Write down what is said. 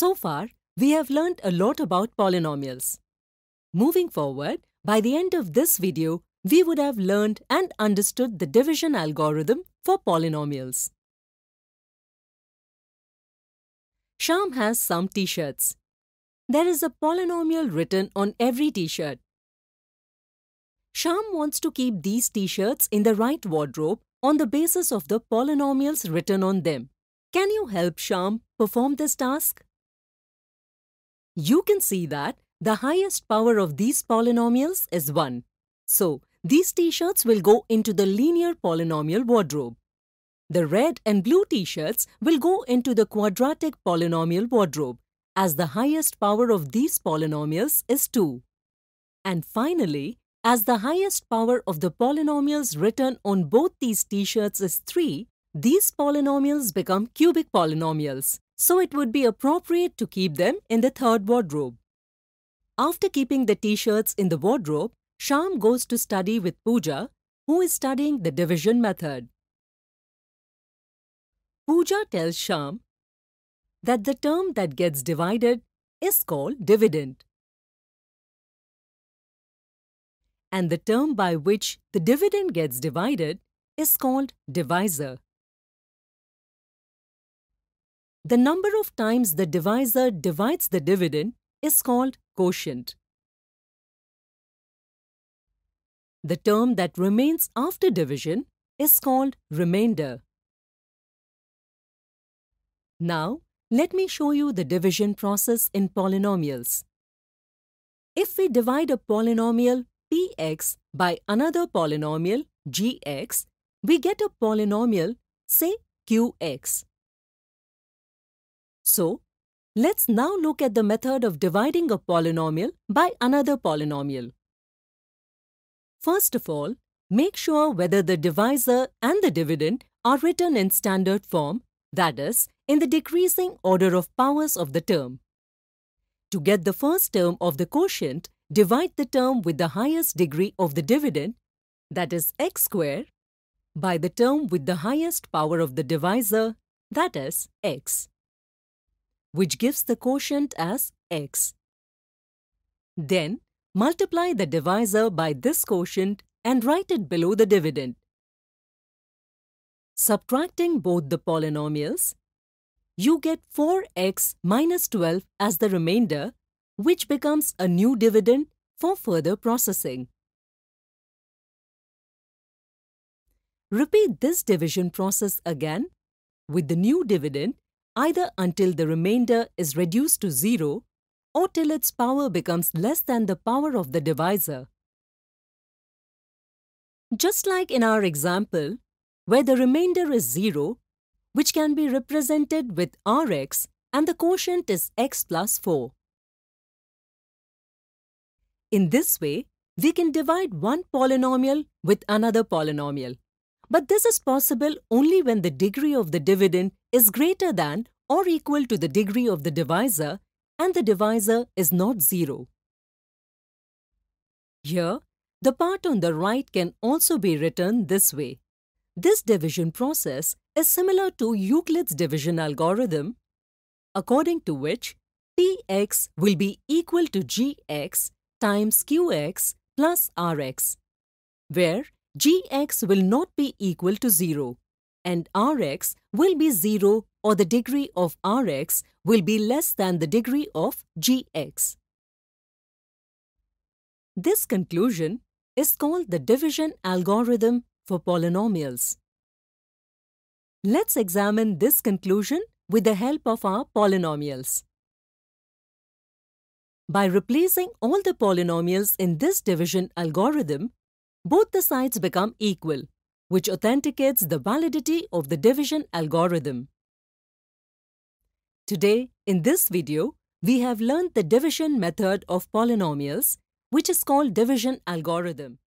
So far, we have learned a lot about polynomials. Moving forward, by the end of this video, we would have learned and understood the division algorithm for polynomials. Sham has some t-shirts. There is a polynomial written on every t-shirt. Sham wants to keep these t-shirts in the right wardrobe on the basis of the polynomials written on them. Can you help Sham perform this task? you can see that the highest power of these polynomials is 1. So, these t-shirts will go into the linear polynomial wardrobe. The red and blue t-shirts will go into the quadratic polynomial wardrobe as the highest power of these polynomials is 2. And finally, as the highest power of the polynomials written on both these t-shirts is 3, these polynomials become cubic polynomials so it would be appropriate to keep them in the third wardrobe. After keeping the t-shirts in the wardrobe, Sham goes to study with Pooja, who is studying the division method. Pooja tells Sham that the term that gets divided is called dividend. And the term by which the dividend gets divided is called divisor. The number of times the divisor divides the dividend is called quotient. The term that remains after division is called remainder. Now, let me show you the division process in polynomials. If we divide a polynomial px by another polynomial gx, we get a polynomial, say qx. So, let's now look at the method of dividing a polynomial by another polynomial. First of all, make sure whether the divisor and the dividend are written in standard form, that is, in the decreasing order of powers of the term. To get the first term of the quotient, divide the term with the highest degree of the dividend, that is x square, by the term with the highest power of the divisor, that is x which gives the quotient as x. Then, multiply the divisor by this quotient and write it below the dividend. Subtracting both the polynomials, you get 4x minus 12 as the remainder, which becomes a new dividend for further processing. Repeat this division process again with the new dividend either until the remainder is reduced to zero or till its power becomes less than the power of the divisor. Just like in our example, where the remainder is zero, which can be represented with Rx and the quotient is x plus 4. In this way, we can divide one polynomial with another polynomial. But this is possible only when the degree of the dividend is greater than or equal to the degree of the divisor and the divisor is not zero. Here, the part on the right can also be written this way. This division process is similar to Euclid's division algorithm, according to which px will be equal to gx times qx plus rx, where gx will not be equal to 0 and rx will be 0 or the degree of rx will be less than the degree of gx. This conclusion is called the division algorithm for polynomials. Let's examine this conclusion with the help of our polynomials. By replacing all the polynomials in this division algorithm both the sides become equal, which authenticates the validity of the division algorithm. Today, in this video, we have learned the division method of polynomials, which is called division algorithm.